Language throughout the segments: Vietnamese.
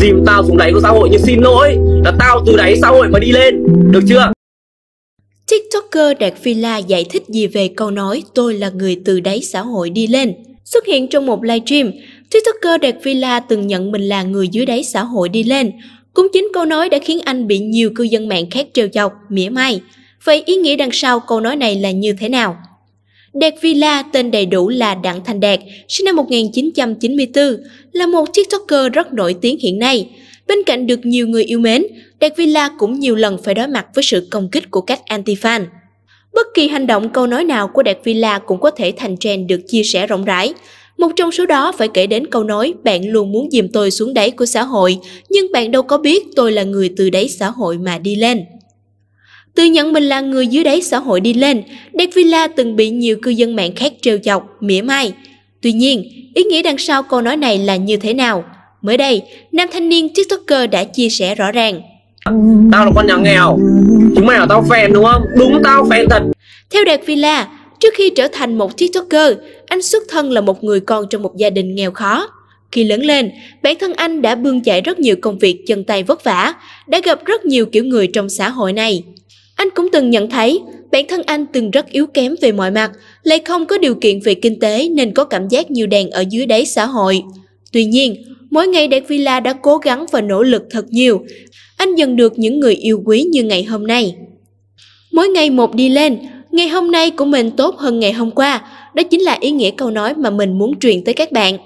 dìm tao xuống đáy của xã hội nhưng xin lỗi là tao từ đáy xã hội mà đi lên được chưa TikToker Đạt Villa giải thích gì về câu nói tôi là người từ đáy xã hội đi lên xuất hiện trong một livestream TikToker Đạt Villa từng nhận mình là người dưới đáy xã hội đi lên cũng chính câu nói đã khiến anh bị nhiều cư dân mạng khác trêu chọc mỉa mai vậy ý nghĩa đằng sau câu nói này là như thế nào Đạt Villa tên đầy đủ là Đặng Thành Đạt, sinh năm 1994, là một TikToker rất nổi tiếng hiện nay. Bên cạnh được nhiều người yêu mến, Đạt Villa cũng nhiều lần phải đối mặt với sự công kích của các anti-fan. Bất kỳ hành động câu nói nào của Đạt Villa cũng có thể thành trend được chia sẻ rộng rãi. Một trong số đó phải kể đến câu nói bạn luôn muốn dìm tôi xuống đáy của xã hội, nhưng bạn đâu có biết tôi là người từ đáy xã hội mà đi lên. Tự nhận mình là người dưới đáy xã hội đi lên, Đét Villa từng bị nhiều cư dân mạng khác trêu chọc, mỉa mai. Tuy nhiên, ý nghĩa đằng sau câu nói này là như thế nào? Mới đây, nam thanh niên TikToker đã chia sẻ rõ ràng. Tao là con nhà nghèo, chúng mày là tao phèn đúng không? Đúng tao phèn thật. Theo Đạt Villa, trước khi trở thành một TikToker, anh xuất thân là một người con trong một gia đình nghèo khó. Khi lớn lên, bản thân anh đã bươn chải rất nhiều công việc chân tay vất vả, đã gặp rất nhiều kiểu người trong xã hội này. Anh cũng từng nhận thấy bản thân anh từng rất yếu kém về mọi mặt, lại không có điều kiện về kinh tế nên có cảm giác nhiều đèn ở dưới đáy xã hội. Tuy nhiên, mỗi ngày Đạt Villa đã cố gắng và nỗ lực thật nhiều, anh dần được những người yêu quý như ngày hôm nay. Mỗi ngày một đi lên, ngày hôm nay của mình tốt hơn ngày hôm qua, đó chính là ý nghĩa câu nói mà mình muốn truyền tới các bạn.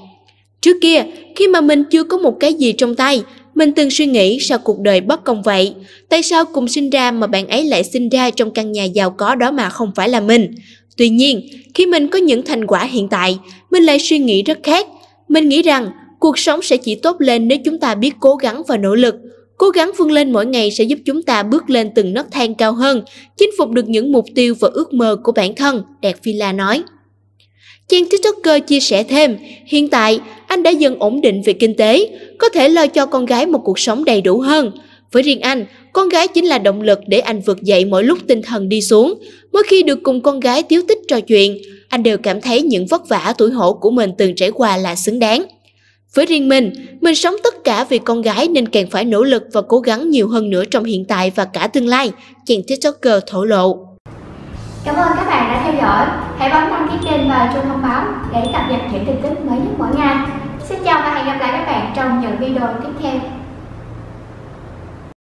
Trước kia, khi mà mình chưa có một cái gì trong tay, mình từng suy nghĩ sao cuộc đời bất công vậy, tại sao cùng sinh ra mà bạn ấy lại sinh ra trong căn nhà giàu có đó mà không phải là mình. Tuy nhiên, khi mình có những thành quả hiện tại, mình lại suy nghĩ rất khác. Mình nghĩ rằng cuộc sống sẽ chỉ tốt lên nếu chúng ta biết cố gắng và nỗ lực. Cố gắng vươn lên mỗi ngày sẽ giúp chúng ta bước lên từng nấc thang cao hơn, chinh phục được những mục tiêu và ước mơ của bản thân, Đạt Villa nói. Chàng TikToker chia sẻ thêm, hiện tại anh đã dần ổn định về kinh tế, có thể lo cho con gái một cuộc sống đầy đủ hơn. Với riêng anh, con gái chính là động lực để anh vượt dậy mỗi lúc tinh thần đi xuống. Mỗi khi được cùng con gái thiếu tích trò chuyện, anh đều cảm thấy những vất vả tuổi hổ của mình từng trải qua là xứng đáng. Với riêng mình, mình sống tất cả vì con gái nên càng phải nỗ lực và cố gắng nhiều hơn nữa trong hiện tại và cả tương lai, chàng TikToker thổ lộ. Cảm ơn các bạn đã theo dõi. Hãy bấm đăng ký kênh và chuông thông báo để cập nhật những tin tức mới nhất mỗi ngày. Xin chào và hẹn gặp lại các bạn trong những video tiếp theo.